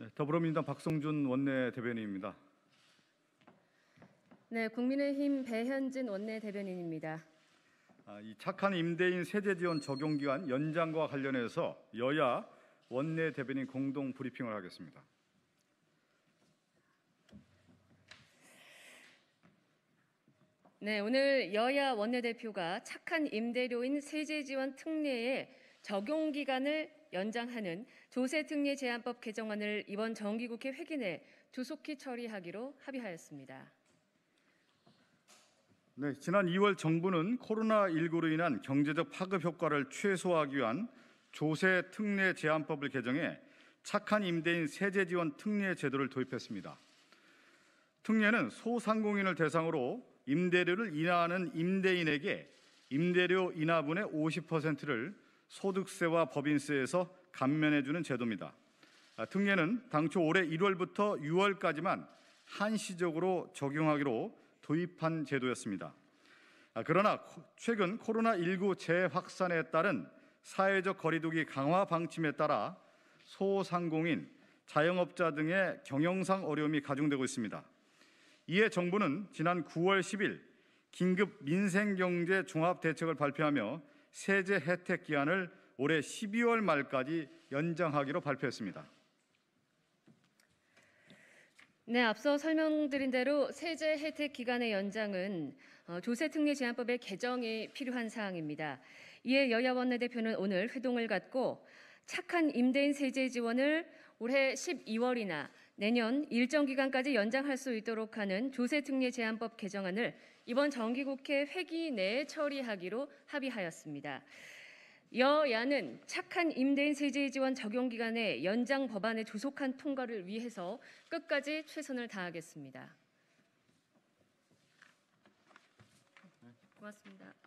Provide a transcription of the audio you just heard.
네, 더불어민주당 박성준 원내 대변인입니다. 네, 국민의힘 배현진 원내 대변인입니다. 아, 이 착한 임대인 세제 지원 적용 기간 연장과 관련해서 여야 원내 대변인 공동 브리핑을 하겠습니다. 네, 오늘 여야 원내대표가 착한 임대료인 세제 지원 특례의 적용 기간을 연장하는 조세특례 제한법 개정안을 이번 정기국회 회기 내 조속히 처리하기로 합의하였습니다. 네, 지난 2월 정부는 코로나19로 인한 경제적 파급 효과를 최소화하기 위한 조세 특례 제한법을 개정해 착한 임대인 세제 지원 특례 제도를 도입했습니다. 특례는 소상공인을 대상으로 임대료를 인하하는 임대인에게 임대료 인하분의 50%를 소득세와 법인세에서 감면해주는 제도입니다. 아, 특례는 당초 올해 1월부터 6월까지만 한시적으로 적용하기로 도입한 제도였습니다. 아, 그러나 최근 코로나19 재확산에 따른 사회적 거리두기 강화 방침에 따라 소상공인, 자영업자 등의 경영상 어려움이 가중되고 있습니다. 이에 정부는 지난 9월 10일 긴급 민생경제 종합대책을 발표하며 세제 혜택 기한을 올해 12월 말까지 연장하기로 발표했습니다. 네, 앞서 설명드린 대로 세제 혜택 기간의 연장은 어, 조세 특례 제한법의 개정이 필요한 사항입니다. 이에 여야 원내대표는 오늘 회동을 갖고 착한 임대인 세제 지원을 올해 12월이나 내년 일정 기간까지 연장할 수 있도록 하는 조세특례 제한법 개정안을 이번 정기국회 회기 내에 처리하기로 합의하였습니다. 여야는 착한 임대인 세제 지원 적용 기간의 연장 법안의 조속한 통과를 위해서 끝까지 최선을 다하겠습니다. 고맙습니다.